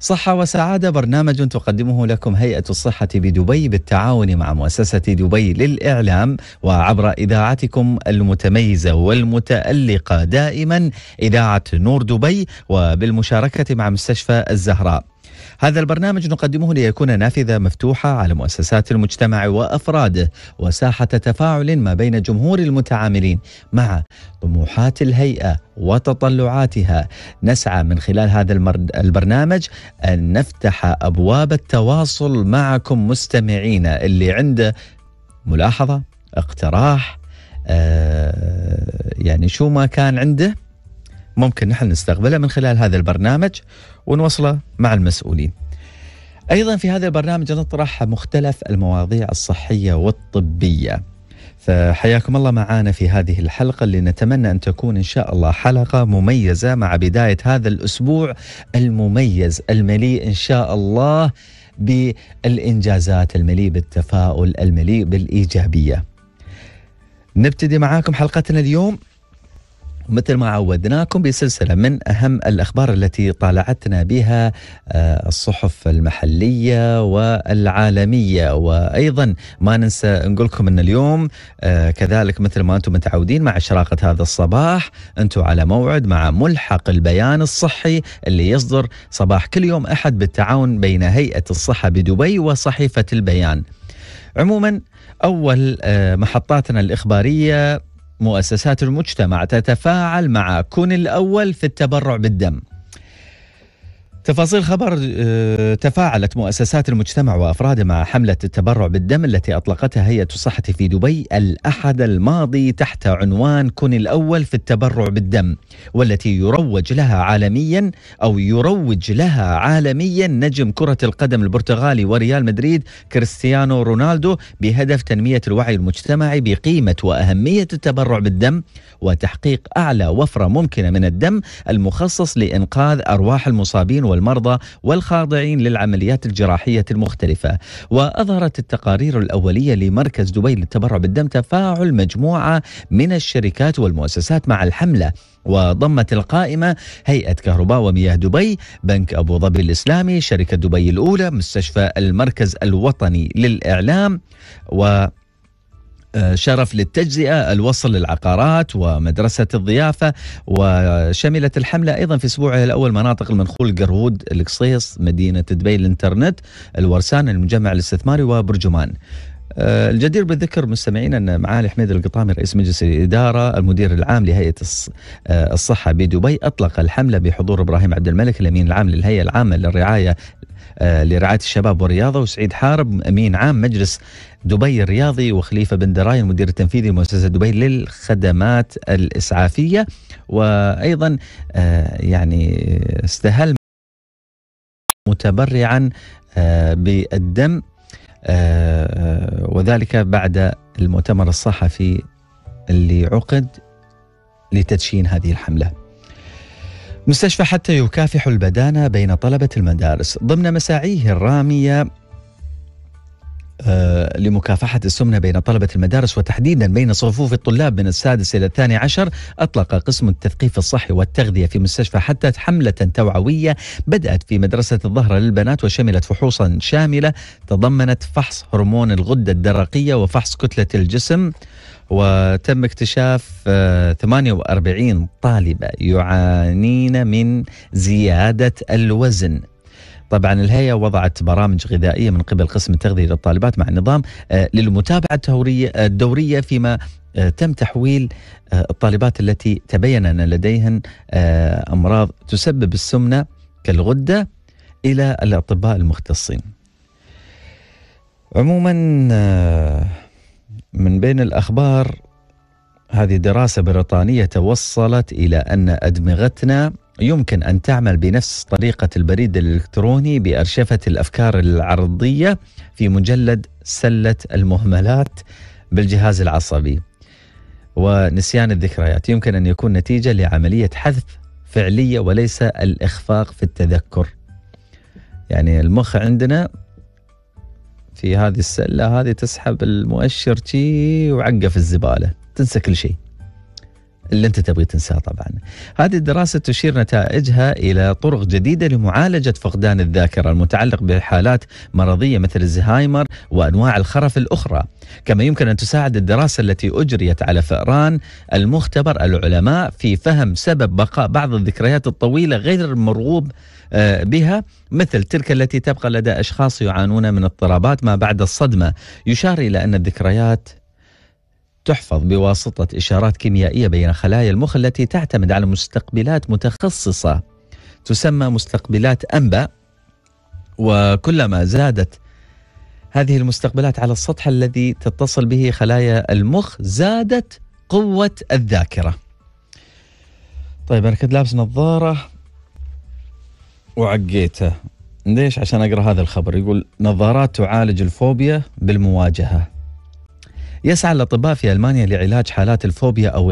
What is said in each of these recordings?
صحة وسعادة برنامج تقدمه لكم هيئة الصحة بدبي بالتعاون مع مؤسسة دبي للإعلام وعبر إذاعتكم المتميزة والمتألقة دائما إذاعة نور دبي وبالمشاركة مع مستشفى الزهراء هذا البرنامج نقدمه ليكون نافذة مفتوحة على مؤسسات المجتمع وأفراده وساحة تفاعل ما بين جمهور المتعاملين مع طموحات الهيئة وتطلعاتها نسعى من خلال هذا البرنامج أن نفتح أبواب التواصل معكم مستمعينا اللي عنده ملاحظة اقتراح آه يعني شو ما كان عنده ممكن نحن نستقبله من خلال هذا البرنامج ونوصله مع المسؤولين. ايضا في هذا البرنامج نطرح مختلف المواضيع الصحيه والطبيه. فحياكم الله معنا في هذه الحلقه اللي نتمنى ان تكون ان شاء الله حلقه مميزه مع بدايه هذا الاسبوع المميز المليء ان شاء الله بالانجازات المليء بالتفاؤل المليء بالايجابيه. نبتدي معاكم حلقتنا اليوم مثل ما عودناكم بسلسله من اهم الاخبار التي طالعتنا بها آه، الصحف المحليه والعالميه وايضا ما ننسى نقولكم ان اليوم آه، كذلك مثل ما انتم متعودين مع شراقه هذا الصباح انتم على موعد مع ملحق البيان الصحي اللي يصدر صباح كل يوم احد بالتعاون بين هيئه الصحه بدبي وصحيفه البيان. عموما اول آه، محطاتنا الاخباريه مؤسسات المجتمع تتفاعل مع كن الأول في التبرع بالدم تفاصيل خبر آه، تفاعلت مؤسسات المجتمع وافرادها مع حمله التبرع بالدم التي اطلقتها هيئه الصحه في دبي الاحد الماضي تحت عنوان كن الاول في التبرع بالدم والتي يروج لها عالميا او يروج لها عالميا نجم كره القدم البرتغالي وريال مدريد كريستيانو رونالدو بهدف تنميه الوعي المجتمعي بقيمه واهميه التبرع بالدم وتحقيق اعلى وفره ممكنه من الدم المخصص لانقاذ ارواح المصابين وال والمرضى والخاضعين للعمليات الجراحية المختلفة وأظهرت التقارير الأولية لمركز دبي للتبرع بالدم تفاعل مجموعة من الشركات والمؤسسات مع الحملة وضمت القائمة هيئة كهرباء ومياه دبي بنك أبو ظبي الإسلامي شركة دبي الأولى مستشفى المركز الوطني للإعلام و آه، شرف للتجزئة الوصل للعقارات ومدرسة الضيافة وشملت الحملة أيضا في أسبوعها الأول مناطق المنخول قرود القصيص مدينة دبي الانترنت الورسان المجمع الاستثماري وبرجمان آه، الجدير بالذكر مستمعينا ان معالي حميد القطامي رئيس مجلس الاداره المدير العام لهيئه آه، الصحه بدبي اطلق الحمله بحضور ابراهيم عبد الملك الامين العام للهيئه العامه للرعايه آه، لرعايه الشباب والرياضه وسعيد حارب امين عام مجلس دبي الرياضي وخليفه بن دراي المدير التنفيذي لمؤسسه دبي للخدمات الاسعافيه وايضا يعني استهل متبرعا بالدم آه، آه، وذلك بعد المؤتمر الصحفي اللي عقد لتدشين هذه الحملة مستشفى حتى يكافح البدانة بين طلبة المدارس ضمن مساعيه الرامية آه، لمكافحة السمنة بين طلبة المدارس وتحديدا بين صفوف الطلاب من السادس إلى الثاني عشر أطلق قسم التثقيف الصحي والتغذية في مستشفى حتى حملة توعوية بدأت في مدرسة الظهر للبنات وشملت فحوصا شاملة تضمنت فحص هرمون الغدة الدرقية وفحص كتلة الجسم وتم اكتشاف 48 آه، طالبة يعانين من زيادة الوزن طبعا الهيئة وضعت برامج غذائية من قبل قسم التغذية للطالبات مع النظام آه، للمتابعة آه، الدورية فيما آه، تم تحويل الطالبات التي تبين أن لديهن أمراض تسبب السمنة كالغدة إلى الأطباء المختصين عموما من بين الأخبار هذه دراسة بريطانية توصلت إلى أن أدمغتنا يمكن أن تعمل بنفس طريقة البريد الإلكتروني بأرشفة الأفكار العرضية في مجلد سلة المهملات بالجهاز العصبي ونسيان الذكريات يمكن أن يكون نتيجة لعملية حذف فعلية وليس الإخفاق في التذكر يعني المخ عندنا في هذه السلة هذه تسحب المؤشر شي وعقف الزبالة تنسى كل شيء اللي انت تبغي تنساه طبعا. هذه الدراسه تشير نتائجها الى طرق جديده لمعالجه فقدان الذاكره المتعلق بحالات مرضيه مثل الزهايمر وانواع الخرف الاخرى، كما يمكن ان تساعد الدراسه التي اجريت على فئران المختبر العلماء في فهم سبب بقاء بعض الذكريات الطويله غير المرغوب آه، بها مثل تلك التي تبقى لدى اشخاص يعانون من اضطرابات ما بعد الصدمه، يشار الى ان الذكريات تحفظ بواسطة إشارات كيميائية بين خلايا المخ التي تعتمد على مستقبلات متخصصة تسمى مستقبلات أنبا وكلما زادت هذه المستقبلات على السطح الذي تتصل به خلايا المخ زادت قوة الذاكرة طيب أنا كنت لابس نظارة وعقيته ليش عشان أقرأ هذا الخبر يقول نظارات تعالج الفوبيا بالمواجهة يسعى الاطباء في المانيا لعلاج حالات الفوبيا او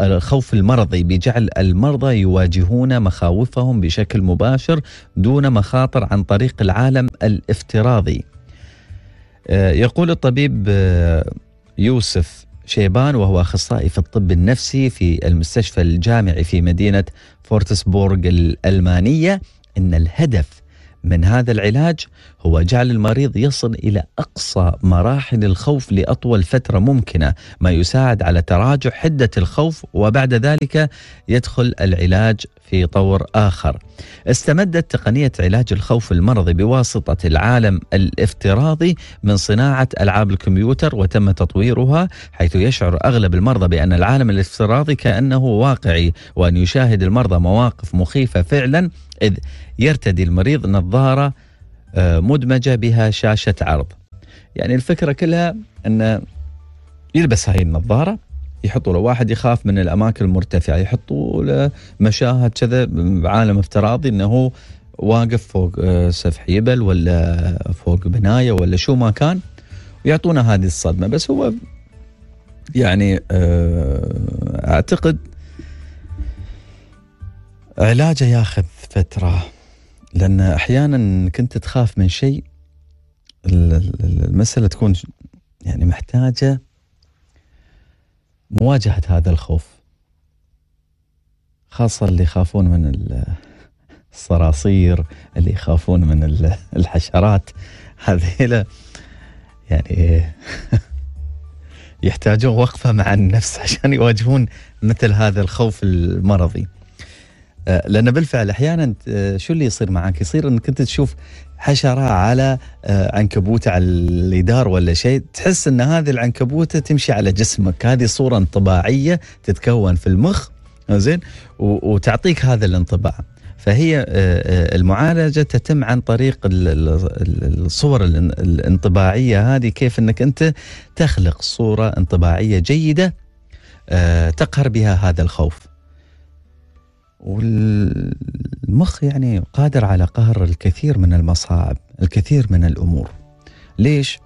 الخوف المرضي بجعل المرضى يواجهون مخاوفهم بشكل مباشر دون مخاطر عن طريق العالم الافتراضي. آه، يقول الطبيب آه، يوسف شيبان وهو اخصائي في الطب النفسي في المستشفى الجامعي في مدينه فورتسبورغ الالمانيه ان الهدف من هذا العلاج هو جعل المريض يصل إلى أقصى مراحل الخوف لأطول فترة ممكنة ما يساعد على تراجع حدة الخوف وبعد ذلك يدخل العلاج في طور آخر استمدت تقنية علاج الخوف المرضي بواسطة العالم الافتراضي من صناعة ألعاب الكمبيوتر وتم تطويرها حيث يشعر أغلب المرضى بأن العالم الافتراضي كأنه واقعي وأن يشاهد المرضى مواقف مخيفة فعلا إذ يرتدي المريض نظارة آه، مدمجة بها شاشة عرض يعني الفكرة كلها أنه يلبس هاي النظارة يحطوا له واحد يخاف من الأماكن المرتفعة يحطوا له مشاهد كذا بعالم افتراضي أنه هو واقف فوق آه، سفح جبل ولا فوق بناية ولا شو ما كان ويعطونا هذه الصدمة بس هو يعني آه، أعتقد علاجه ياخذ فتره لان احيانا كنت تخاف من شيء المساله تكون يعني محتاجه مواجهه هذا الخوف خاصه اللي يخافون من الصراصير اللي يخافون من الحشرات هذيلا يعني يحتاجون وقفه مع النفس عشان يواجهون مثل هذا الخوف المرضي آه، لان بالفعل احيانا آه، شو اللي يصير معك؟ يصير انك انت تشوف حشره على آه، عنكبوت على الجدار ولا شيء، تحس ان هذه العنكبوته تمشي على جسمك، هذه صوره انطباعيه تتكون في المخ زين وتعطيك هذا الانطباع. فهي المعالجه تتم عن طريق الصور الانطباعيه هذه كيف انك انت تخلق صوره انطباعيه جيده تقهر بها هذا الخوف. والمخ يعني قادر على قهر الكثير من المصاعب الكثير من الأمور ليش؟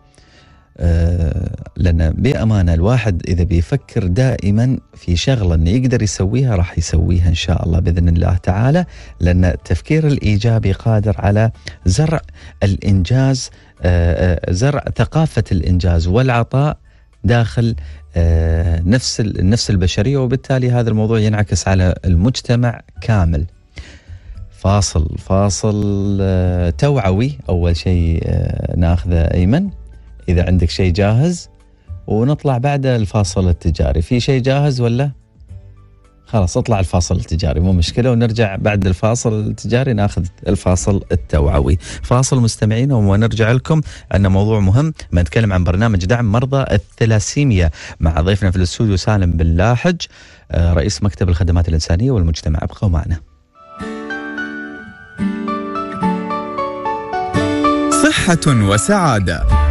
آه لأن بأمانة الواحد إذا بيفكر دائما في شغلة أنه يقدر يسويها راح يسويها إن شاء الله بإذن الله تعالى لأن التفكير الإيجابي قادر على زرع الإنجاز آه, آه، زرع ثقافة الإنجاز والعطاء داخل آه، نفس النفس البشريه وبالتالي هذا الموضوع ينعكس على المجتمع كامل. فاصل فاصل آه، توعوي اول شيء آه، ناخذه ايمن اذا عندك شيء جاهز ونطلع بعد الفاصل التجاري في شيء جاهز ولا؟ خلاص اطلع الفاصل التجاري مو مشكله ونرجع بعد الفاصل التجاري ناخذ الفاصل التوعوي فاصل مستمعينا ونرجع لكم ان موضوع مهم بنتكلم عن برنامج دعم مرضى الثلاسيميا مع ضيفنا في الاستوديو سالم بن لاحج آه، رئيس مكتب الخدمات الانسانيه والمجتمع ابقوا معنا صحه وسعاده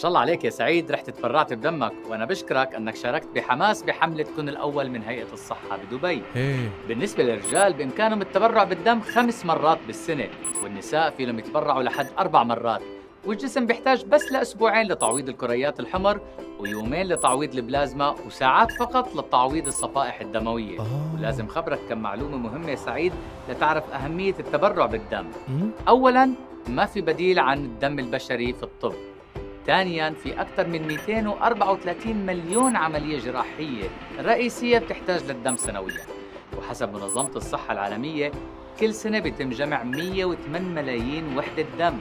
شاء الله عليك يا سعيد رحت تبرعت بدمك وانا بشكرك انك شاركت بحماس بحمله كن الاول من هيئه الصحه بدبي إيه. بالنسبه للرجال بامكانهم التبرع بالدم خمس مرات بالسنه والنساء فيهم يتبرعوا لحد اربع مرات والجسم بيحتاج بس لأسبوعين لتعويض الكريات الحمر ويومين لتعويض البلازما وساعات فقط لتعويض الصفائح الدموية آه. ولازم خبرك كم معلومة مهمة يا سعيد لتعرف أهمية التبرع بالدم إيه. أولاً ما في بديل عن الدم البشري في الطب ثانيا في أكثر من 234 مليون عملية جراحية رئيسية بتحتاج للدم سنويا وحسب منظمة الصحة العالمية كل سنة بيتم جمع 108 ملايين وحدة دم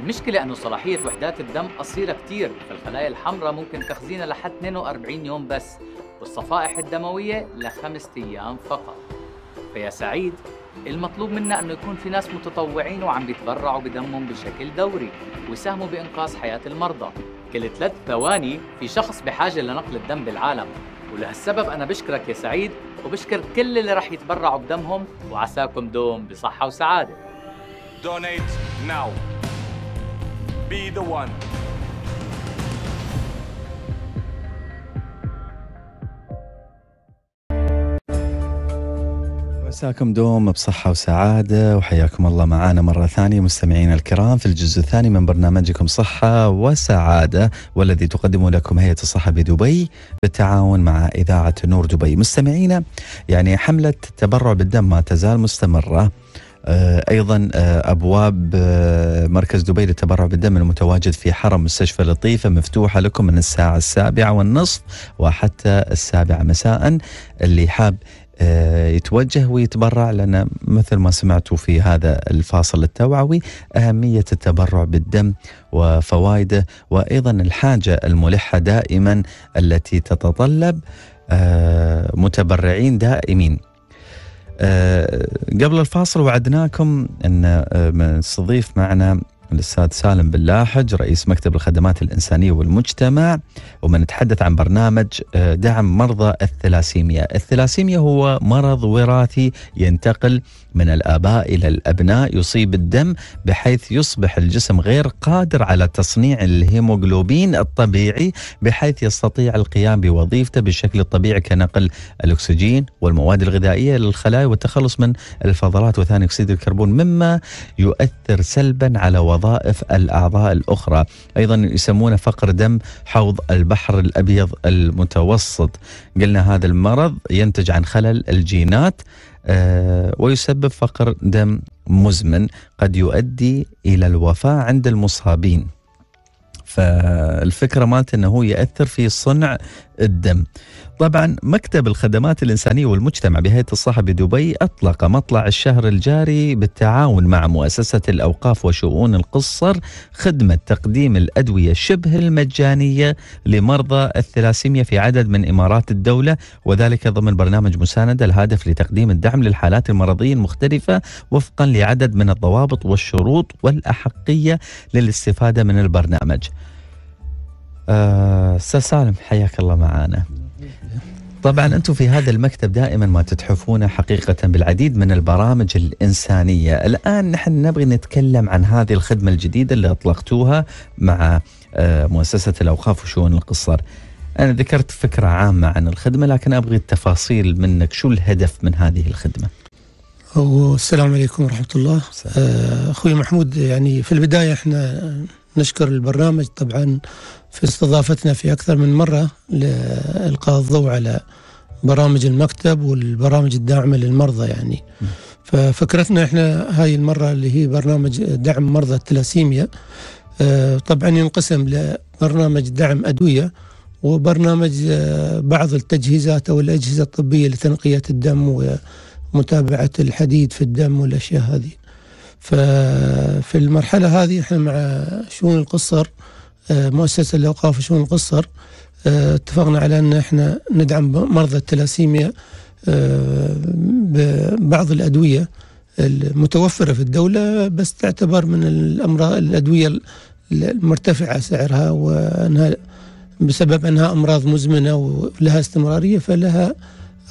المشكلة أنه صلاحية وحدات الدم قصيرة كثير فالخلايا الحمراء ممكن تخزينها لحد 42 يوم بس والصفائح الدموية لخمسة أيام فقط فيا سعيد المطلوب منا انه يكون في ناس متطوعين وعم بيتبرعوا بدمهم بشكل دوري ويساهموا بانقاذ حياه المرضى كل ثلاث ثواني في شخص بحاجه لنقل الدم بالعالم ولهالسبب انا بشكرك يا سعيد وبشكر كل اللي راح يتبرعوا بدمهم وعساكم دوم بصحه وسعاده Donate now. Be the one. مساكم دوم بصحة وسعادة وحياكم الله معانا مرة ثانية مستمعينا الكرام في الجزء الثاني من برنامجكم صحة وسعادة والذي تقدمه لكم هيئة الصحة بدبي بالتعاون مع إذاعة نور دبي مستمعينا يعني حملة التبرع بالدم ما تزال مستمرة آه، ايضا آه، ابواب آه، مركز دبي للتبرع بالدم المتواجد في حرم مستشفى لطيفه مفتوحه لكم من الساعه السابعه والنصف وحتى السابعه مساء اللي حاب آه، يتوجه ويتبرع لان مثل ما سمعتوا في هذا الفاصل التوعوي اهميه التبرع بالدم وفوائده وايضا الحاجه الملحه دائما التي تتطلب آه، متبرعين دائمين. آه، قبل الفاصل وعدناكم ان نستضيف معنا الأستاذ سالم باللاحج رئيس مكتب الخدمات الإنسانية والمجتمع ومنتحدث عن برنامج آه، دعم مرضى الثلاسيميا الثلاسيميا هو مرض وراثي ينتقل من الآباء إلى الأبناء يصيب الدم بحيث يصبح الجسم غير قادر على تصنيع الهيموغلوبين الطبيعي بحيث يستطيع القيام بوظيفته بالشكل الطبيعي كنقل الأكسجين والمواد الغذائية للخلايا والتخلص من الفضلات وثاني أكسيد الكربون مما يؤثر سلبا على وظائف الأعضاء الأخرى أيضا يسمونه فقر دم حوض البحر الأبيض المتوسط قلنا هذا المرض ينتج عن خلل الجينات آه، ويسبب فقر دم مزمن قد يؤدي الى الوفاه عند المصابين فالفكره مالته انه هو ياثر في صنع الدم. طبعا مكتب الخدمات الإنسانية والمجتمع بهيئة الصحة بدبي أطلق مطلع الشهر الجاري بالتعاون مع مؤسسة الأوقاف وشؤون القصر خدمة تقديم الأدوية شبه المجانية لمرضى الثلاسيميا في عدد من إمارات الدولة وذلك ضمن برنامج مساندة الهادف لتقديم الدعم للحالات المرضية المختلفة وفقا لعدد من الضوابط والشروط والأحقية للاستفادة من البرنامج. آه، استاذ آه سالم حياك الله معانا طبعا انتم في هذا المكتب دائما ما تتحفون حقيقه بالعديد من البرامج الانسانيه، الان نحن نبغي نتكلم عن هذه الخدمه الجديده اللي اطلقتوها مع آه مؤسسه الاوقاف وشؤون القصر. انا ذكرت فكره عامه عن الخدمه لكن ابغي التفاصيل منك، شو الهدف من هذه الخدمه؟ السلام عليكم ورحمه الله. آه اخوي محمود يعني في البدايه احنا نشكر البرنامج طبعا في استضافتنا في أكثر من مرة لإلقاء الضوء على برامج المكتب والبرامج الداعمة للمرضى يعني ففكرتنا احنا هاي المرة اللي هي برنامج دعم مرضى التلاسيميا آه، طبعا ينقسم لبرنامج دعم أدوية وبرنامج آه، بعض التجهيزات أو الأجهزة الطبية لتنقية الدم ومتابعة الحديد في الدم والأشياء هذه ففي المرحلة هذه احنا مع شؤون القصر آه، مؤسسة الأوقاف وشؤون القصر آه، اتفقنا على أن احنا ندعم مرضى التلاسيميا آه، ببعض الأدوية المتوفرة في الدولة بس تعتبر من الأمراض الأدوية المرتفعة سعرها وأنها بسبب أنها أمراض مزمنة ولها استمرارية فلها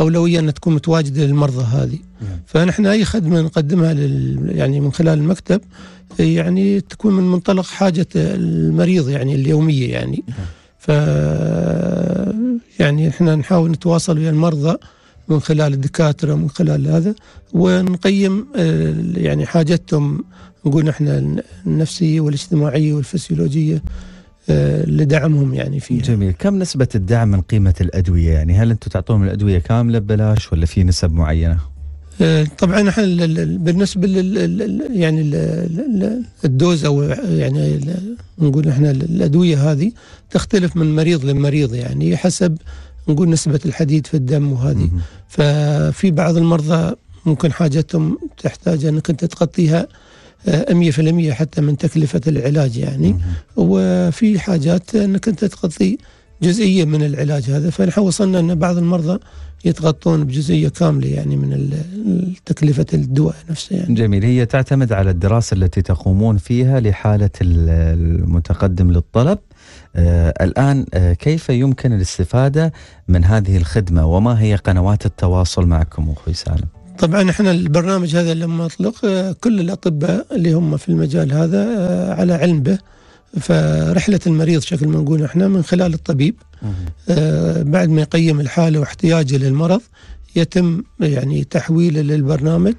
اولويه ان تكون متواجده للمرضى هذه نعم. فنحن اي خدمه نقدمها لل يعني من خلال المكتب يعني تكون من منطلق حاجه المريض يعني اليوميه يعني نعم. ف يعني احنا نحاول نتواصل ويا المرضى من خلال الدكاتره من خلال هذا ونقيم آه، يعني حاجتهم نقول احنا النفسيه والاجتماعيه والفسيولوجيه آه، لدعمهم يعني فيها جميل كم نسبة الدعم من قيمة الأدوية يعني هل أنتم تعطونهم الأدوية كاملة ببلاش ولا في نسب معينة آه، طبعا احنا بالنسبه لل يعني الدوز او يعني نقول احنا الادويه هذه تختلف من مريض لمريض يعني حسب نقول نسبه الحديد في الدم وهذه ففي بعض المرضى ممكن حاجتهم تحتاج انك انت تغطيها 100% حتى من تكلفة العلاج يعني وفي حاجات أنك أنت تغطي جزئية من العلاج هذا فنحن وصلنا أن بعض المرضى يتغطون بجزئية كاملة يعني من تكلفة الدواء نفسه يعني. جميل هي تعتمد على الدراسة التي تقومون فيها لحالة المتقدم للطلب آه الآن آه كيف يمكن الاستفادة من هذه الخدمة وما هي قنوات التواصل معكم أخوي سالم طبعا احنا البرنامج هذا لما اطلق آه، كل الاطباء اللي هم في المجال هذا آه، على علم به فرحلة المريض شكل ما نقول احنا من خلال الطبيب آه، بعد ما يقيم الحالة واحتياجه للمرض يتم يعني تحويله للبرنامج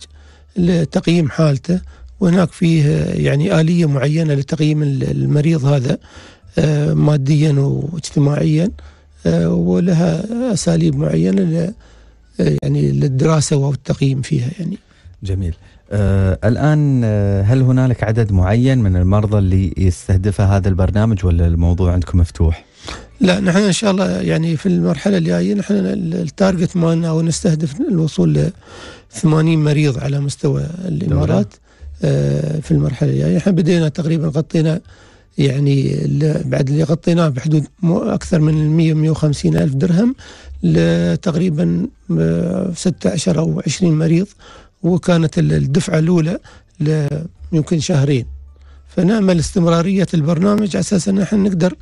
لتقييم حالته وهناك فيه يعني آلية معينة لتقييم المريض هذا ماديا واجتماعيا ولها أساليب معينة يعني للدراسه او التقييم فيها يعني. جميل. آه الان آه، هل هنالك عدد معين من المرضى اللي يستهدفه هذا البرنامج ولا الموضوع عندكم مفتوح؟ لا نحن ان شاء الله يعني في المرحله الجايه نحن التارجت مالنا او نستهدف الوصول ل 80 مريض على مستوى الامارات آه في المرحله الجايه، احنا بدينا تقريبا غطينا يعني بعد اللي غطيناه بحدود اكثر من 100 150 الف درهم لتقريبا 16 آه، أو 20 مريض وكانت الدفعة الأولى يمكن شهرين فنأمل استمرارية البرنامج أساسا نحن نقدر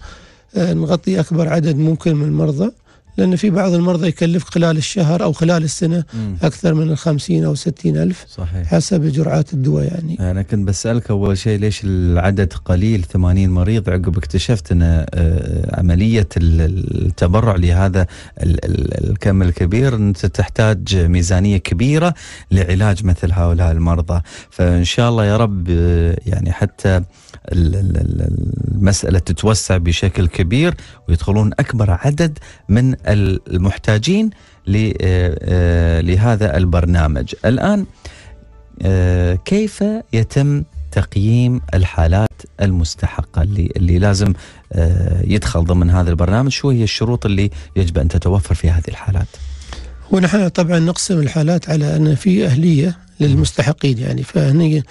آه، نغطي أكبر عدد ممكن من المرضى لأن في بعض المرضى يكلف خلال الشهر أو خلال السنة مم. أكثر من الخمسين أو ستين ألف صحيح. حسب جرعات الدواء يعني أنا كنت بسألك أول شيء ليش العدد قليل 80 مريض عقب اكتشفت أن آه، عملية التبرع لهذا الكم الكبير أنت تحتاج ميزانية كبيرة لعلاج مثل هؤلاء المرضى فإن شاء الله يا رب آه، يعني حتى المسألة تتوسع بشكل كبير ويدخلون أكبر عدد من المحتاجين آه، آه، لهذا البرنامج الآن آه، كيف يتم تقييم الحالات المستحقة اللي, اللي لازم يدخل ضمن هذا البرنامج شو هي الشروط اللي يجب أن تتوفر في هذه الحالات ونحن طبعا نقسم الحالات على أن في أهلية للمستحقين يعني فهني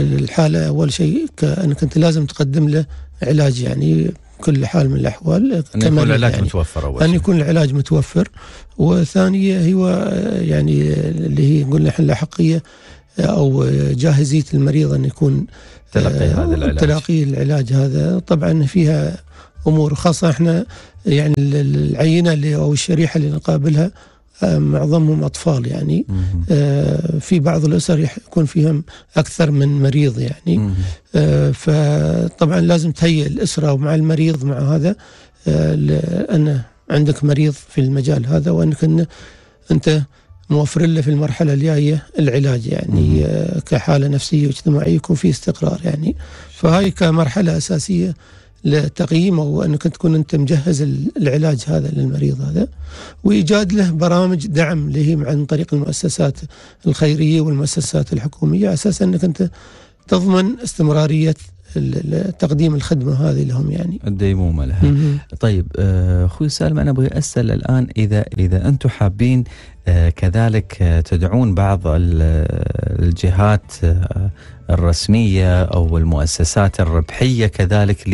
الحالة أول شيء أنك أنت لازم تقدم له علاج يعني كل حال من الاحوال ان يكون العلاج يعني متوفر اول ان يكون العلاج متوفر وثانيه هو يعني اللي هي قلنا احنا الاحقيه او جاهزيه المريض ان يكون تلقي هذا آه، العلاج تلقي العلاج هذا طبعا فيها امور خاصه احنا يعني العينه اللي او الشريحه اللي نقابلها آه، معظمهم أطفال يعني آه، في بعض الأسر يكون فيهم أكثر من مريض يعني آه، فطبعا لازم تهيئ الأسرة ومع المريض مع هذا لأن عندك مريض في المجال هذا وأنك أنت موفر له في المرحله الجايه العلاج يعني كحاله نفسيه واجتماعيه يكون في استقرار يعني فهاي كمرحله اساسيه لتقييمه وانك تكون انت مجهز العلاج هذا للمريض هذا وايجاد له برامج دعم له عن طريق المؤسسات الخيريه والمؤسسات الحكوميه على اساس انك انت تضمن استمراريه تقديم الخدمه هذه لهم يعني الديمومه لها م -م. طيب آه، اخوي سالم انا ابغى اسال الان اذا اذا انتم حابين آه، كذلك آه، تدعون بعض الجهات الرسمية أو المؤسسات الربحية كذلك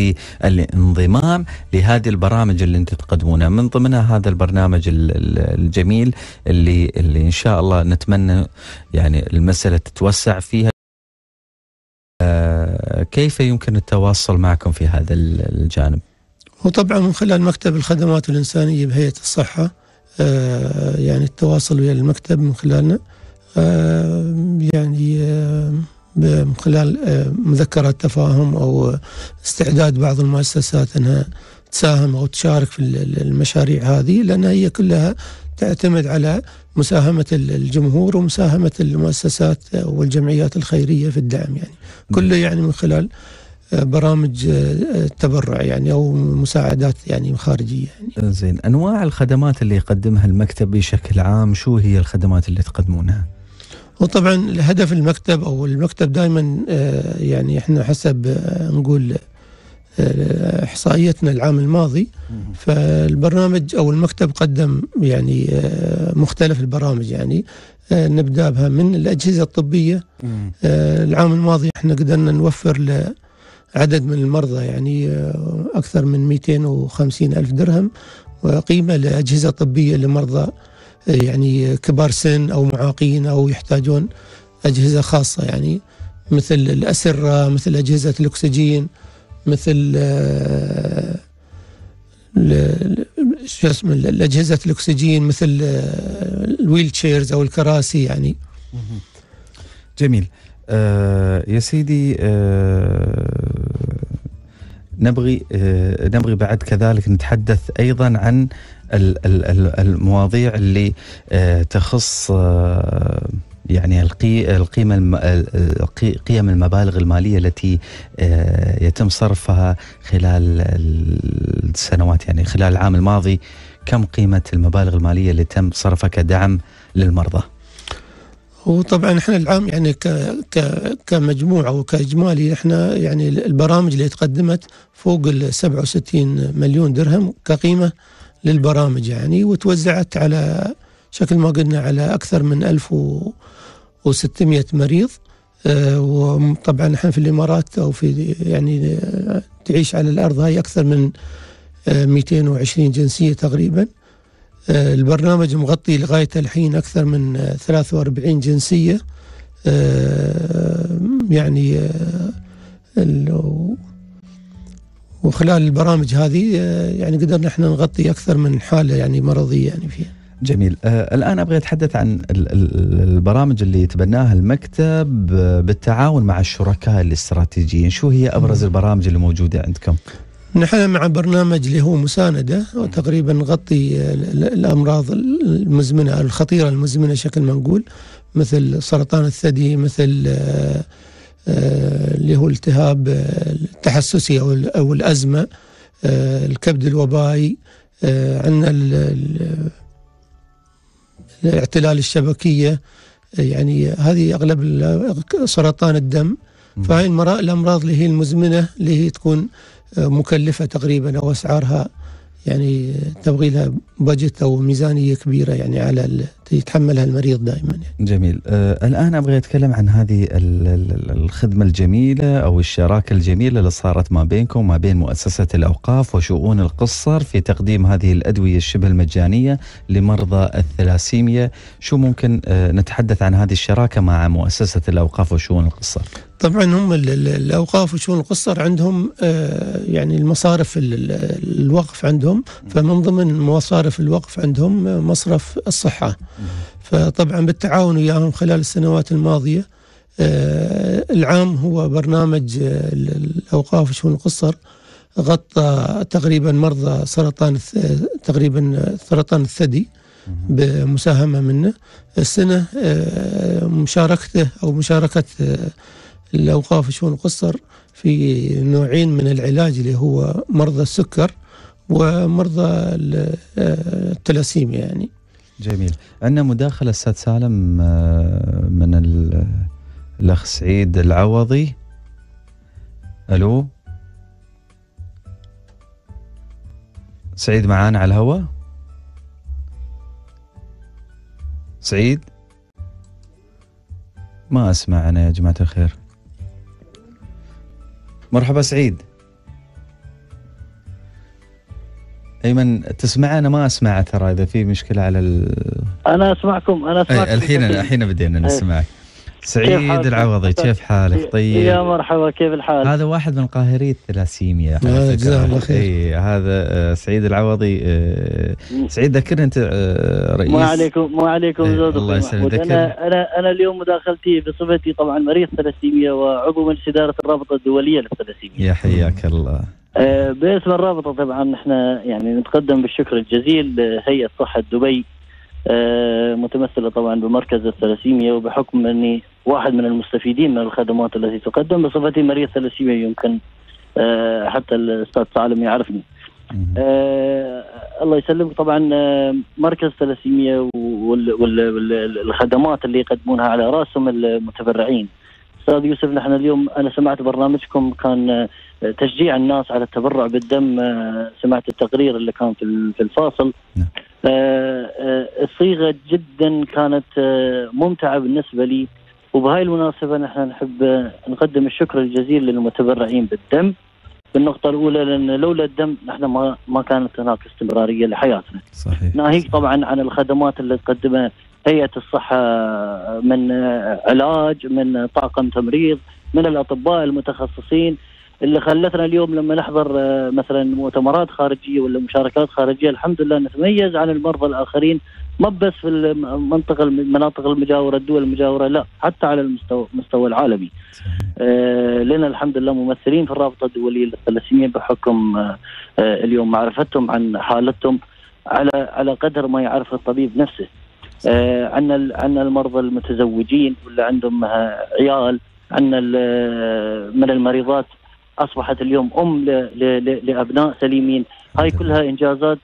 للانضمام لهذه البرامج اللي أنتم تقدمونها من ضمنها هذا البرنامج الجميل اللي, اللي إن شاء الله نتمنى يعني المسألة تتوسع فيها آه، كيف يمكن التواصل معكم في هذا الجانب؟ وطبعا من خلال مكتب الخدمات الإنسانية بهيئة الصحة آه، يعني التواصل ويا المكتب من خلالنا آه، يعني من خلال آه، مذكرة تفاهم أو استعداد بعض المؤسسات أنها تساهم أو تشارك في المشاريع هذه لأن هي كلها تعتمد على مساهمة الجمهور ومساهمة المؤسسات والجمعيات الخيرية في الدعم يعني كله يعني من خلال آه، برامج التبرع آه، يعني او مساعدات يعني خارجيه يعني. زين انواع الخدمات اللي يقدمها المكتب بشكل عام شو هي الخدمات اللي تقدمونها؟ وطبعا الهدف المكتب او المكتب دائما آه، يعني احنا حسب آه، نقول آه، احصائيتنا العام الماضي فالبرنامج او المكتب قدم يعني مختلف البرامج يعني نبدا بها من الاجهزه الطبيه العام الماضي احنا قدرنا نوفر عدد من المرضى يعني اكثر من 250 الف درهم وقيمه لاجهزه طبيه لمرضى يعني كبار سن أو معاقين أو يحتاجون أجهزة خاصة يعني مثل الأسرة مثل أجهزة الأكسجين مثل آه، شو اسمه الأجهزة الأكسجين مثل آه، الويل تشيرز أو الكراسي يعني جميل آه يا سيدي آه نبغي آه، نبغي بعد كذلك نتحدث ايضا عن المواضيع اللي آه، تخص آه، يعني القيمة قيم المبالغ المالية التي يتم صرفها خلال السنوات يعني خلال العام الماضي كم قيمة المبالغ المالية اللي تم صرفها كدعم للمرضى؟ وطبعا احنا العام يعني ك ك كمجموعه وكاجمالي احنا يعني البرامج اللي تقدمت فوق ال 67 مليون درهم كقيمه للبرامج يعني وتوزعت على شكل ما قلنا على اكثر من 1600 مريض آه، وطبعا احنا في الامارات او في يعني آه، تعيش على الارض هاي اكثر من 220 آه، جنسيه تقريبا آه، البرنامج مغطي لغاية الحين أكثر من 43 آه، جنسية آه، يعني وخلال البرامج هذه يعني قدرنا احنا نغطي اكثر من حاله يعني مرضيه يعني فيها. جميل آه الان ابغى اتحدث عن البرامج اللي تبناها المكتب بالتعاون مع الشركاء الاستراتيجيين، شو هي ابرز البرامج اللي موجوده عندكم؟ نحن مع برنامج اللي هو مساندة وتقريبا نغطي الأمراض المزمنة الخطيرة المزمنة شكل ما نقول مثل سرطان الثدي مثل آه، آه، اللي هو التهاب آه، التحسسي أو الأزمة الكبد الوبائي عندنا الاعتلال الشبكية يعني هذه أغلب سرطان الدم فهاي الأمراض اللي هي المزمنة اللي هي تكون مكلفة تقريبا أو أسعارها يعني تبغي لها بجت أو ميزانية كبيرة يعني على يتحملها المريض دائما يعني. جميل آه الآن أبغى أتكلم عن هذه الخدمة الجميلة أو الشراكة الجميلة اللي صارت ما بينكم وما بين مؤسسة الأوقاف وشؤون القصر في تقديم هذه الأدوية الشبه المجانية لمرضى الثلاسيميا شو ممكن آه نتحدث عن هذه الشراكة مع مؤسسة الأوقاف وشؤون القصر طبعا هم الاوقاف وشؤون القصر عندهم آه، يعني المصارف الوقف عندهم فمن ضمن مصارف الوقف عندهم مصرف الصحه فطبعا بالتعاون وياهم خلال السنوات الماضيه آه، العام هو برنامج آه، الاوقاف وشؤون القصر غطى تقريبا مرضى سرطان تقريبا سرطان الثدي بمساهمه منه السنه آه، مشاركته او مشاركه الاوقاف وشؤون القصر في نوعين من العلاج اللي هو مرضى السكر ومرضى التلاسيميا يعني جميل عندنا مداخلة أستاذ سالم آه، من الأخ سعيد العوضي ألو سعيد معانا على الهواء سعيد ما أسمع أنا يا جماعة الخير مرحبا سعيد ايمن تسمع انا ما اسمع ترى اذا في مشكله على ال... انا اسمعكم انا إيه، اسمعكم الحين الحين بدينا إيه. نسمعك سعيد العوضي كيف طيب. حالك طيب يا مرحبا كيف الحال هذا واحد من قاهري الثلاسيميا جزاه الله خير إيه، هذا آه، سعيد العوضي آه، سعيد ذكرني انت آه، رئيس ما عليكم ما عليكم زود الله يسلمك انا انا انا اليوم مداخلتي بصفتي طبعا مريض ثلاسيميا وعضو مجلس اداره الرابطه الدوليه للثلاسيميا يا حياك الله آه، باسم الرابطه طبعا احنا يعني نتقدم بالشكر الجزيل لهيئه صحه دبي آه، متمثله طبعا بمركز الثلاسيميا وبحكم اني واحد من المستفيدين من الخدمات التي تقدم بصفتي مريض ثلاسيميا يمكن آه، حتى الاستاذ سالم يعرفني. الله يسلمك طبعا مركز ثلاسيميا والخدمات اللي يقدمونها على راسهم المتبرعين استاذ يوسف نحن اليوم انا سمعت برنامجكم كان آه، تشجيع الناس على التبرع بالدم آه، سمعت التقرير اللي كان في الفاصل نعم. آه، الصيغه جدا كانت ممتعه بالنسبه لي وبهاي المناسبه نحن نحب نقدم الشكر الجزيل للمتبرعين بالدم بالنقطة الأولى لأن لولا الدم نحن ما ما كانت هناك استمرارية لحياتنا. صحيح. ناهيك طبعا عن الخدمات اللي تقدمها هيئه الصحه من علاج من طاقم تمريض من الاطباء المتخصصين اللي خلتنا اليوم لما نحضر آه، مثلا مؤتمرات خارجيه ولا مشاركات خارجيه الحمد لله نتميز عن المرضى الاخرين ما بس في المنطقه المناطق المجاوره الدول المجاوره لا حتى على المستوى المستوى العالمي. آه لنا الحمد لله ممثلين في الرابطه الدوليه للثلاثيميه بحكم آه،, آه اليوم معرفتهم عن حالتهم على على قدر ما يعرف الطبيب نفسه. آه، ان عن المرضى المتزوجين ولا عندهم آه، عيال عن آه، من المريضات اصبحت اليوم ام لابناء سليمين هاي كلها انجازات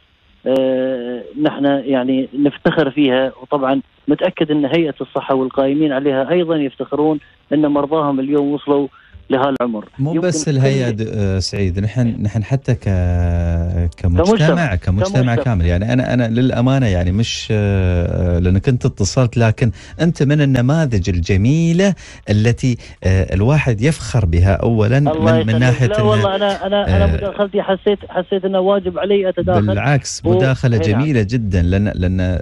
نحن يعني نفتخر فيها وطبعا متاكد ان هيئه الصحه والقائمين عليها ايضا يفتخرون ان مرضاهم اليوم وصلوا لهالعمر مو بس الهيئه آه، سعيد نحن نحن حتى ك كمجتمع كمجتمع كامل يعني انا انا للامانه يعني مش آه، آه، لان كنت اتصلت لكن انت من النماذج الجميله التي الواحد يفخر بها اولا من, من ناحيه لا والله انا انا انا مداخلتي حسيت حسيت انه واجب علي اتداخل بالعكس مداخله إيه، نعم. جميله جدا لان لان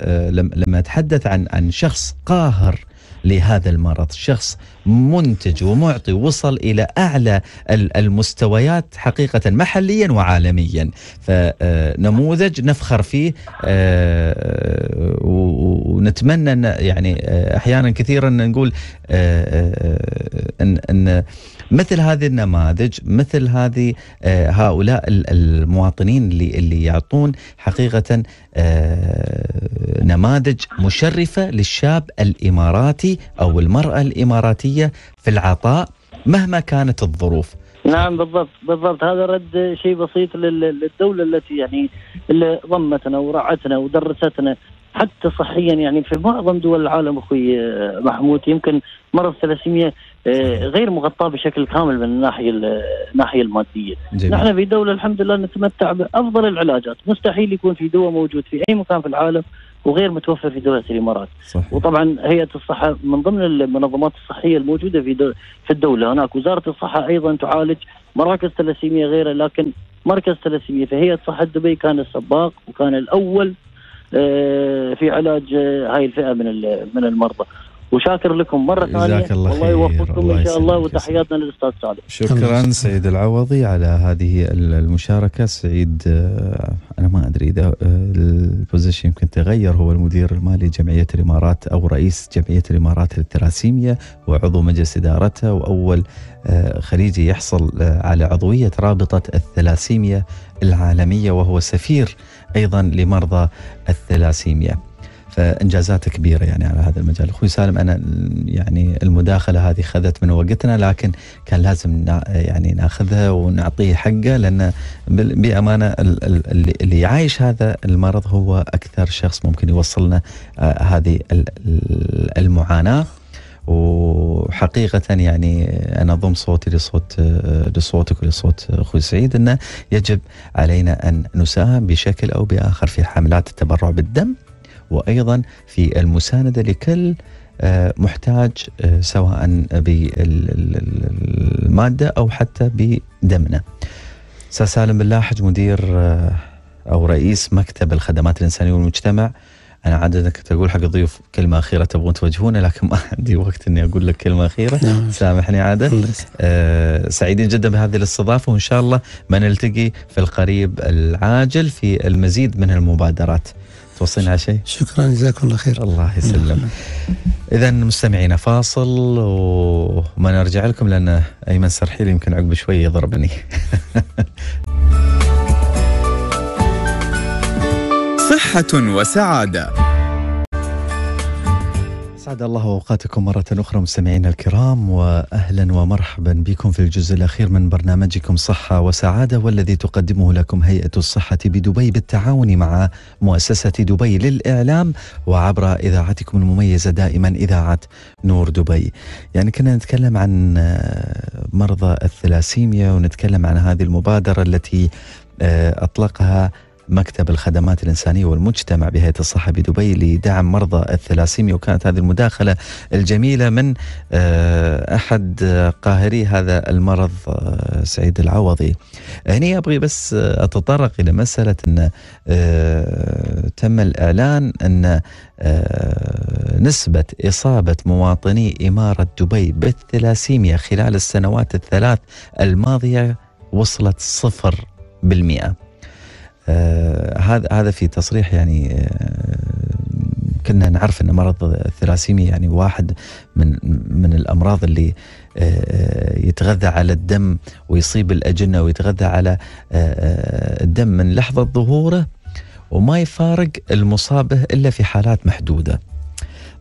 لما اتحدث عن عن شخص قاهر لهذا المرض شخص منتج ومعطي وصل الى اعلى المستويات حقيقه محليا وعالميا فنموذج نفخر فيه آه، ونتمنى ان يعني آه، احيانا كثيرا نقول آه، ان ان مثل هذه النماذج مثل هذه هؤلاء المواطنين اللي اللي يعطون حقيقه نماذج مشرفه للشاب الاماراتي او المراه الاماراتيه الإيجابية في العطاء مهما كانت الظروف نعم بالضبط بالضبط هذا رد شيء بسيط للدولة التي يعني اللي ضمتنا ورعتنا ودرستنا حتى صحيا يعني في معظم دول العالم اخوي محمود يمكن مرض الثلاسيميا آه، غير مغطاه بشكل كامل من الناحيه الناحيه الماديه. جميل. نحن في دوله الحمد لله نتمتع بافضل العلاجات، مستحيل يكون في دواء موجود في اي مكان في العالم وغير متوفر في دوله الامارات صحيح. وطبعا هيئه الصحه من ضمن المنظمات الصحيه الموجوده في في الدوله هناك وزاره الصحه ايضا تعالج مراكز ثلاسيميا غيره لكن مركز ثلاسيميا في هيئه صحه دبي كان السباق وكان الاول آه، في علاج آه، هاي الفئه من من المرضى وشاكر لكم مرة ثانية الله يوفقكم إن شاء الله وتحياتنا للأستاذ سالم شكرا سعيد العوضي على هذه المشاركة سعيد آه، أنا ما أدري إذا آه، البوزيشن يمكن تغير هو المدير المالي لجمعيه الإمارات أو رئيس جمعية الإمارات التراسيمية وعضو مجلس إدارتها وأول آه، خليجي يحصل على عضوية رابطة الثلاسيمية العالمية وهو سفير أيضا لمرضى الثلاسيميا فانجازات كبيره يعني على هذا المجال اخوي سالم انا يعني المداخله هذه خذت من وقتنا لكن كان لازم يعني ناخذها ونعطيه حقه لان بامانه اللي يعايش هذا المرض هو اكثر شخص ممكن يوصلنا آه، هذه المعاناه وحقيقة يعني أنا أضم صوتي لصوت آه، لصوتك ولصوت أخوي سعيد أنه يجب علينا أن نساهم بشكل أو بآخر في حملات التبرع بالدم وأيضا في المساندة لكل آه، محتاج آه، سواء بالمادة أو حتى بدمنا أستاذ سالم باللاحج مدير آه، أو رئيس مكتب الخدمات الإنسانية والمجتمع انا عاده كنت اقول حق الضيوف كلمه اخيره تبغون توجهونها لكن ما عندي وقت اني اقول لك كلمه اخيره نعم. سامحني عاده آه سعيدين جدا بهذه الاستضافه وان شاء الله ما نلتقي في القريب العاجل في المزيد من المبادرات توصينا شيء شكرا جزاكم الله خير الله يسلم اذا مستمعينا فاصل وما نرجع لكم لان ايمن سرحيل يمكن عقب شوي يضربني صحه وسعاده أسعد الله أوقاتكم مرة أخرى مستمعينا الكرام وأهلا ومرحبا بكم في الجزء الأخير من برنامجكم صحة وسعادة والذي تقدمه لكم هيئة الصحة بدبي بالتعاون مع مؤسسة دبي للإعلام وعبر إذاعتكم المميزة دائما إذاعة نور دبي يعني كنا نتكلم عن مرضى الثلاسيميا ونتكلم عن هذه المبادرة التي آه، أطلقها مكتب الخدمات الإنسانية والمجتمع بهيئة الصحة بدبي لدعم مرضى الثلاسيميا وكانت هذه المداخلة الجميلة من آه، أحد آه، قاهري هذا المرض آه، سعيد العوضي هنا أبغي بس أتطرق إلى مسألة أن تم الإعلان أن نسبة إصابة مواطني إمارة دبي بالثلاسيميا خلال السنوات الثلاث الماضية وصلت صفر بالمئة آه، هذا هذا في تصريح يعني آه، كنا نعرف ان مرض الثلاسيميا يعني واحد من من الامراض اللي آه، يتغذى على الدم ويصيب الاجنه ويتغذى على الدم من لحظه ظهوره وما يفارق المصاب به الا في حالات محدوده.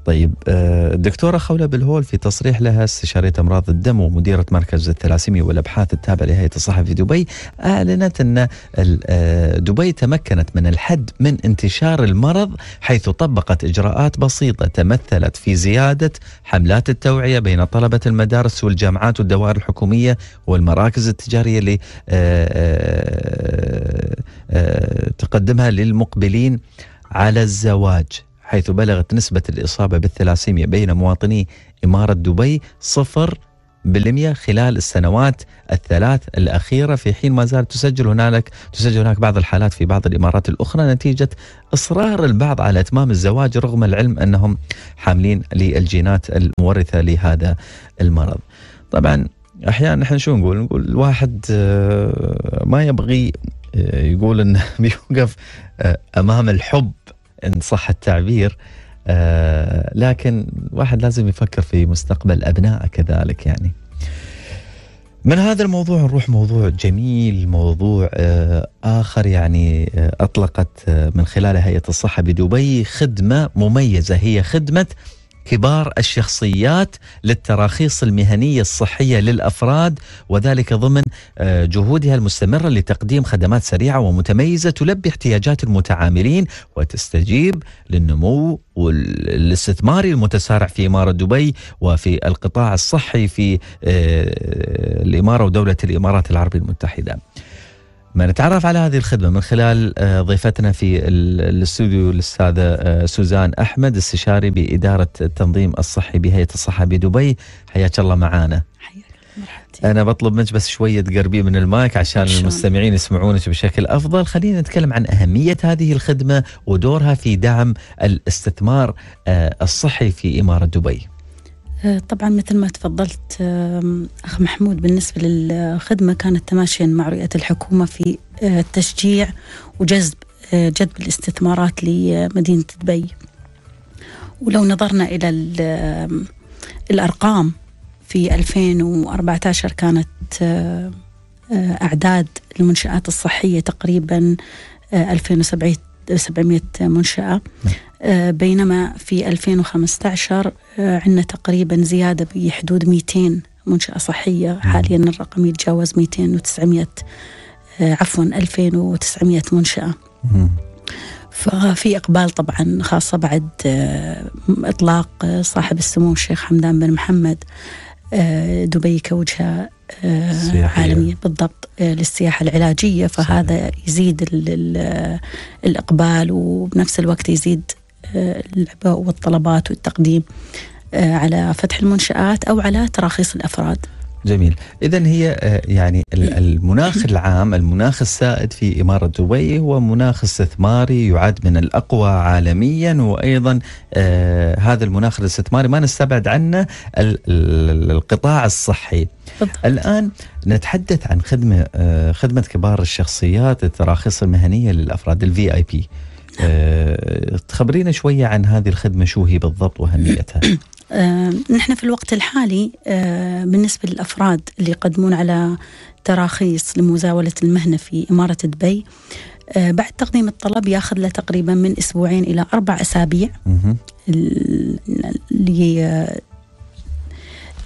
طيب آه، الدكتورة خولة بالهول في تصريح لها استشارية أمراض الدم ومديرة مركز الثلاسيميا والأبحاث التابع لهيئة الصحة في دبي أعلنت أن آه، دبي تمكنت من الحد من انتشار المرض حيث طبقت إجراءات بسيطة تمثلت في زيادة حملات التوعية بين طلبة المدارس والجامعات والدوائر الحكومية والمراكز التجارية اللي آه، تقدمها للمقبلين على الزواج حيث بلغت نسبة الإصابة بالثلاسيميا بين مواطني إمارة دبي صفر بالمئة خلال السنوات الثلاث الأخيرة في حين ما زالت تسجل هنالك تسجل هناك بعض الحالات في بعض الإمارات الأخرى نتيجة إصرار البعض على إتمام الزواج رغم العلم أنهم حاملين للجينات المورثة لهذا المرض طبعا أحيانا نحن شو نقول نقول الواحد آه، ما يبغي آه، يقول أنه بيوقف آه، أمام الحب ان صح التعبير آه لكن الواحد لازم يفكر في مستقبل ابنائه كذلك يعني من هذا الموضوع نروح موضوع جميل موضوع آه، آخر يعني آه، أطلقت آه، من خلال هيئة الصحة بدبي خدمة مميزة هي خدمة كبار الشخصيات للتراخيص المهنيه الصحيه للافراد وذلك ضمن آه، جهودها المستمره لتقديم خدمات سريعه ومتميزه تلبي احتياجات المتعاملين وتستجيب للنمو والاستثماري المتسارع في إمارة دبي وفي القطاع الصحي في آه، الإمارة ودولة الإمارات العربية المتحدة ما نتعرف على هذه الخدمة من خلال آه، ضيفتنا في الاستوديو الأستاذة آه، سوزان أحمد استشاري بإدارة التنظيم الصحي بهيئة الصحة بدبي حياك الله معانا حياك مرحبتي. أنا بطلب منك بس شوية تقربي من المايك عشان المستمعين يسمعونك بشكل أفضل خلينا نتكلم عن أهمية هذه الخدمة ودورها في دعم الاستثمار آه، الصحي في إمارة دبي آه، طبعا مثل ما تفضلت أخ محمود بالنسبة للخدمة كانت تماشيا مع رؤية الحكومة في التشجيع آه، وجذب آه، جذب الاستثمارات لمدينة دبي ولو نظرنا إلى الأرقام في 2014 كانت أعداد المنشآت الصحية تقريبا 2700 منشأة نعم. آه، بينما في 2015 آه، عندنا تقريبا زيادة بحدود 200 منشأة صحية حاليا الرقم يتجاوز 200 و900 آه، عفوا 2900 منشأة ففي إقبال طبعا خاصة بعد إطلاق صاحب السمو الشيخ حمدان بن محمد دبي كوجهة سياحية. عالمية بالضبط للسياحة العلاجية فهذا يزيد الإقبال وبنفس الوقت يزيد اللعبة والطلبات والتقديم آه، على فتح المنشآت أو على تراخيص الأفراد جميل إذا هي آه، يعني إيه. المناخ العام المناخ السائد في إمارة دبي هو مناخ استثماري يعد من الأقوى عالميا وأيضا آه، هذا المناخ الاستثماري ما نستبعد عنه القطاع الصحي بالضبط. الآن نتحدث عن خدمة خدمة كبار الشخصيات التراخيص المهنية للأفراد الفي آي بي آه، تخبرينا شوية عن هذه الخدمة شو هي بالضبط وأهميتها آه، نحن في الوقت الحالي آه، بالنسبة للأفراد اللي يقدمون على تراخيص لمزاولة المهنة في إمارة دبي بعد تقديم الطلب ياخذ له تقريبا من اسبوعين الى اربع اسابيع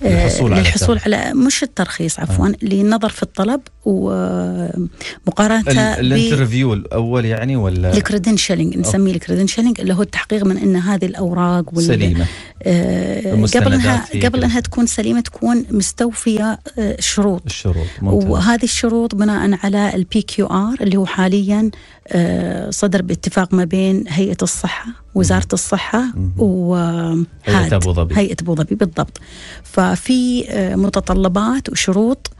للحصول, على, للحصول على مش الترخيص آه. عفوا آه. للنظر في الطلب ومقارنته الانترفيو الاول يعني ولا الكريدنشالينج نسميه الكريدنشالينج اللي هو التحقيق من ان هذه الاوراق وال سليمه آه قبل انها قبل انها تكون سليمه تكون مستوفيه آه شروط الشروط ممتاز. وهذه الشروط بناء على البي كيو ار اللي هو حاليا آه، صدر باتفاق ما بين هيئه الصحه وزاره الصحه وهيئه ابو ظبي هيئه ابو ظبي بالضبط ففي آه، متطلبات وشروط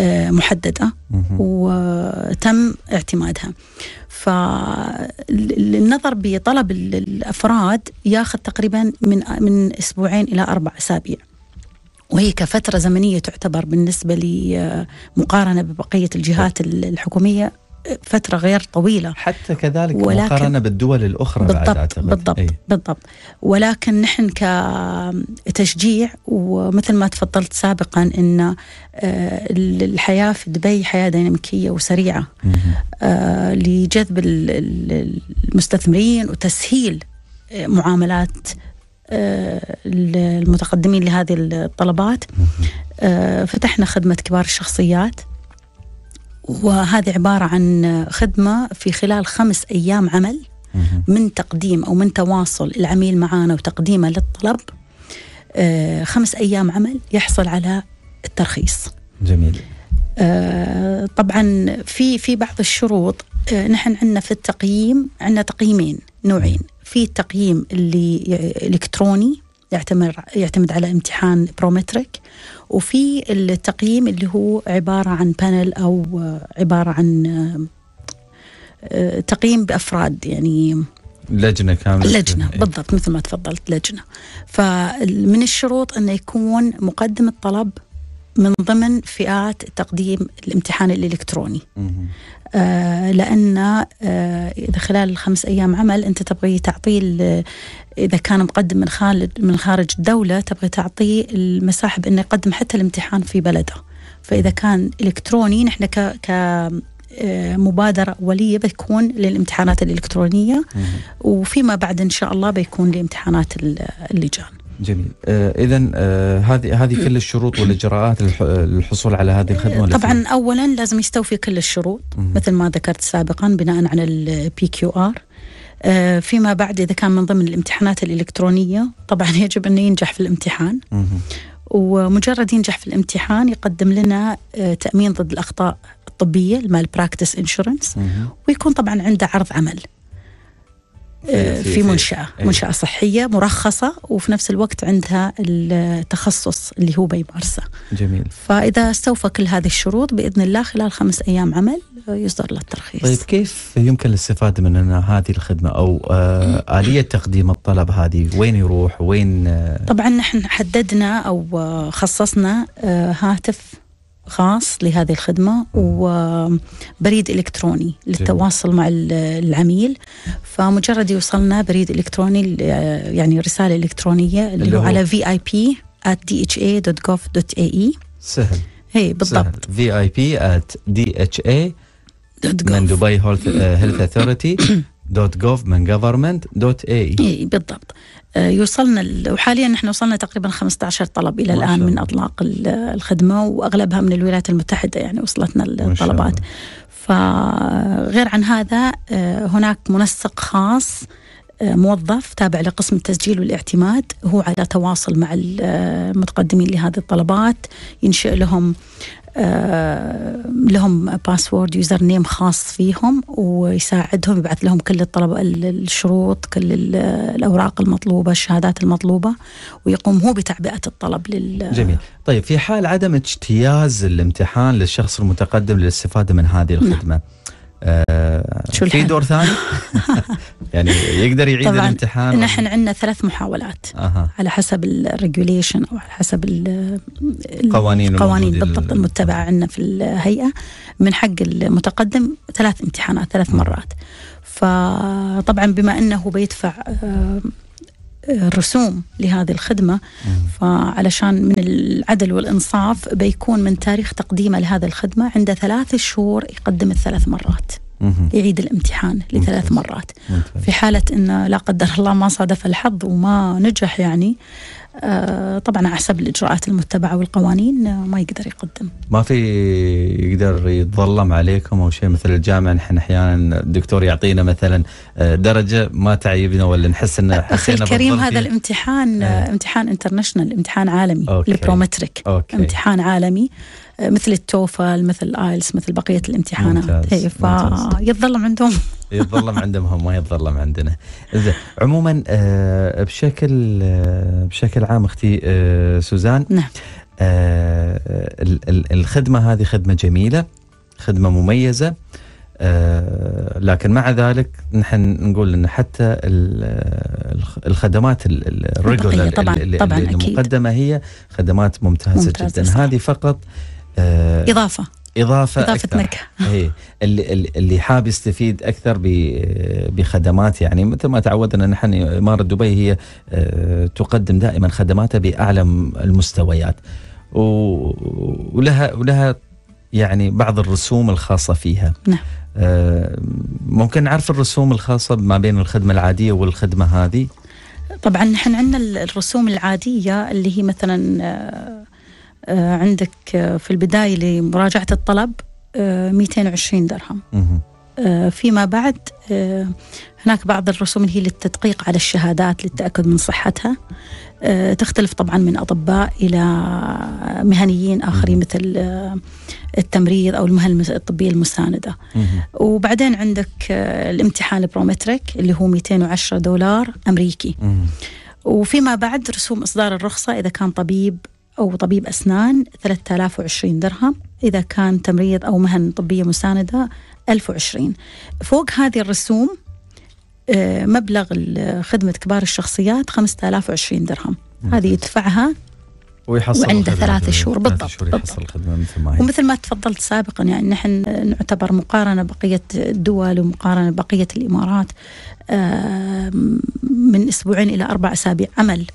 آه، محدده وتم اعتمادها فالنظر بطلب الافراد ياخذ تقريبا من من اسبوعين الى اربع اسابيع وهي كفترة زمنية تعتبر بالنسبة لمقارنة آه، ببقية الجهات طيب. الحكومية فترة غير طويلة حتى كذلك ولكن مقارنة بالدول الأخرى بالضبط بعد أعتقد. بالضبط أي. بالضبط ولكن نحن كتشجيع ومثل ما تفضلت سابقا أن آه، الحياة في دبي حياة ديناميكية وسريعة آه، لجذب المستثمرين وتسهيل آه، معاملات المتقدمين لهذه الطلبات فتحنا خدمة كبار الشخصيات وهذه عبارة عن خدمة في خلال خمس أيام عمل من تقديم أو من تواصل العميل معنا وتقديمه للطلب آه، خمس أيام عمل يحصل على الترخيص جميل آه، طبعا في في بعض الشروط آه، نحن عندنا في التقييم عندنا تقييمين نوعين في التقييم اللي الكتروني يعتمد يعتمد على امتحان برومتريك وفي التقييم اللي هو عبارة عن بانل أو عبارة عن آه، تقييم بأفراد يعني لجنه كامله لجنه إيه؟ بالضبط مثل ما تفضلت لجنه فمن الشروط انه يكون مقدم الطلب من ضمن فئات تقديم الامتحان الالكتروني آه لان آه اذا خلال الخمس ايام عمل انت تبغي تعطيه اذا كان مقدم من خارج من خارج الدوله تبغي تعطيه المساحه بانه يقدم حتى الامتحان في بلده فاذا كان الكتروني نحن ك, ك آه، مبادرة أولية بتكون للامتحانات الإلكترونية وفيما بعد إن شاء الله بيكون لامتحانات اللجان جميل آه، اذا آه، هذه هذه كل الشروط والاجراءات للحصول على هذه الخدمه طبعا اولا لازم يستوفي كل الشروط مثل ما ذكرت سابقا بناء على البي كيو ار آه، فيما بعد اذا كان من ضمن الامتحانات الالكترونيه طبعا يجب انه ينجح في الامتحان ومجرد ينجح في الامتحان يقدم لنا تامين ضد الاخطاء الطبيه المال براكتس انشورنس ويكون طبعا عنده عرض عمل آه، في منشأة إيه. منشأة صحية مرخصة وفي نفس الوقت عندها التخصص اللي هو بيمارسه جميل فإذا استوفى كل هذه الشروط بإذن الله خلال خمس أيام عمل يصدر له الترخيص طيب كيف يمكن الاستفادة من هذه الخدمة أو آه، آلية تقديم الطلب هذه وين يروح وين آه؟ طبعا نحن حددنا أو خصصنا هاتف خاص لهذه الخدمة وبريد إلكتروني للتواصل مع العميل فمجرد يوصلنا بريد إلكتروني يعني رسالة إلكترونية اللي, اللي هو على vip at dha.gov.ae سهل اي بالضبط vip at dha من دبي هيلث اثوريتي دوت جوف من جفرمنت دوت اي بالضبط آه، يوصلنا وحاليا نحن وصلنا تقريبا 15 طلب الى الان من اطلاق الخدمه واغلبها من الولايات المتحده يعني وصلتنا الطلبات فغير عن هذا آه، هناك منسق خاص آه، موظف تابع لقسم التسجيل والاعتماد هو على تواصل مع المتقدمين لهذه الطلبات ينشئ لهم آه، لهم باسورد يوزر نيم خاص فيهم ويساعدهم يبعث لهم كل الطلب الشروط كل الاوراق المطلوبه الشهادات المطلوبه ويقوم هو بتعبئه الطلب لل جميل طيب في حال عدم اجتياز الامتحان للشخص المتقدم للاستفاده من هذه الخدمه نعم. آه شو في دور ثاني؟ يعني يقدر يعيد طبعًا الامتحان نحن عندنا ثلاث محاولات أه. على حسب الريجوليشن او على حسب القوانين القوانين بالضبط المتبعه عندنا في الهيئه من حق المتقدم ثلاث امتحانات ثلاث مرات فطبعا بما انه بيدفع آه، رسوم لهذه الخدمة فعلشان من العدل والإنصاف بيكون من تاريخ تقديمه لهذه الخدمة عنده ثلاث شهور يقدم الثلاث مرات يعيد الامتحان لثلاث مرات في حالة أنه لا قدر الله ما صادف الحظ وما نجح يعني آه، طبعا حسب الاجراءات المتبعه والقوانين آه، ما يقدر يقدم. ما في يقدر يتظلم عليكم او شيء مثل الجامعه نحن احيانا الدكتور يعطينا مثلا آه، درجه ما تعيبنا ولا نحس ان اخي الكريم هذا الامتحان آه. امتحان انترناشونال امتحان عالمي البرومتريك امتحان عالمي مثل التوفل مثل الايلس مثل بقيه الامتحانات اي فيتظلم عندهم يتظلم عندهم هم ما يتظلم عندنا زين عموما آه، بشكل آه، بشكل عام اختي آه، سوزان نعم الخدمه هذه خدمه جميله خدمه مميزه آه لكن مع ذلك نحن نقول ان حتى الخدمات الريجولر اللي, طبعًا اللي طبعًا المقدمه أكيد. هي خدمات ممتازه, ممتازة جدا صح. هذه فقط آه اضافه اضافه اضافه أكثر. نكهه اي اللي اللي حاب يستفيد اكثر بخدمات يعني مثل ما تعودنا نحن اماره دبي هي آه، تقدم دائما خدماتها باعلى المستويات ولها ولها يعني بعض الرسوم الخاصه فيها نعم آه، ممكن نعرف الرسوم الخاصه ما بين الخدمه العاديه والخدمه هذه طبعا نحن عندنا الرسوم العاديه اللي هي مثلا آه، آه، عندك آه، في البداية لمراجعة الطلب 220 آه، درهم فيما بعد هناك بعض الرسوم اللي هي للتدقيق على الشهادات للتأكد من صحتها تختلف طبعا من أطباء إلى مهنيين آخرين مثل التمريض أو المهنة الطبية المساندة وبعدين عندك الامتحان البروميتريك اللي هو 210 دولار أمريكي وفيما بعد رسوم إصدار الرخصة إذا كان طبيب أو طبيب أسنان 3020 درهم إذا كان تمريض أو مهن طبية مساندة 1020 فوق هذه الرسوم آه، مبلغ خدمة كبار الشخصيات 5020 درهم هذه يدفعها ويحصل وعنده ثلاثة شهور بالضبط, الخدمة مثل ما هي. ومثل ما تفضلت سابقا يعني نحن نعتبر مقارنة بقية الدول ومقارنة بقية الإمارات آه، من أسبوعين إلى أربع أسابيع عمل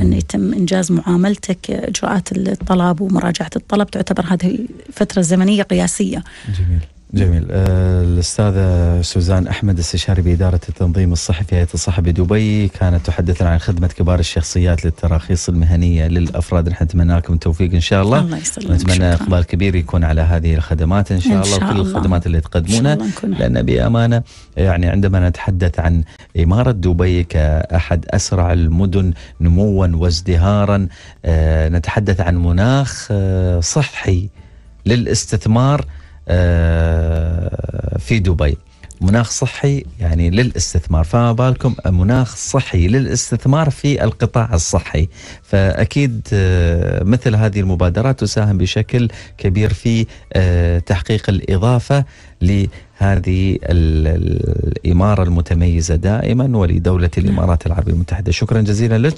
أن يتم إنجاز معاملتك إجراءات الطلب ومراجعة الطلب تعتبر هذه فترة زمنية قياسية جميل جميل آه، الأستاذة سوزان أحمد استشاري بإدارة التنظيم الصحي في هيئة الصحة بدبي كانت تحدثنا عن خدمة كبار الشخصيات للتراخيص المهنية للأفراد نحن نتمنى لكم التوفيق إن شاء الله الله يسلمك نتمنى إقبال كبير يكون على هذه الخدمات إن شاء, إن شاء الله وكل الخدمات اللي تقدمونها لأن بأمانة يعني عندما نتحدث عن إمارة دبي كأحد أسرع المدن نموا وازدهارا آه، نتحدث عن مناخ آه، صحي للاستثمار آه، في دبي مناخ صحي يعني للاستثمار فما بالكم مناخ صحي للاستثمار في القطاع الصحي فاكيد آه، مثل هذه المبادرات تساهم بشكل كبير في آه، تحقيق الاضافه لهذه الاماره المتميزه دائما ولدوله نعم. الامارات العربيه المتحده شكرا جزيلا لك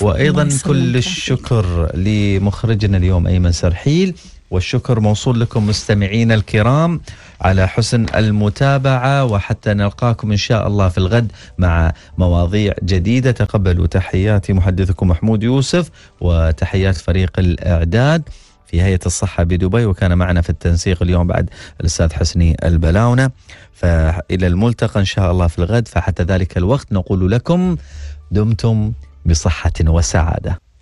وايضا كل الشكر لمخرجنا اليوم ايمن سرحيل والشكر موصول لكم مستمعينا الكرام على حسن المتابعة وحتى نلقاكم إن شاء الله في الغد مع مواضيع جديدة تقبلوا تحياتي محدثكم محمود يوسف وتحيات فريق الإعداد في هيئة الصحة بدبي وكان معنا في التنسيق اليوم بعد الأستاذ حسني البلاونة فإلى الملتقى إن شاء الله في الغد فحتى ذلك الوقت نقول لكم دمتم بصحة وسعادة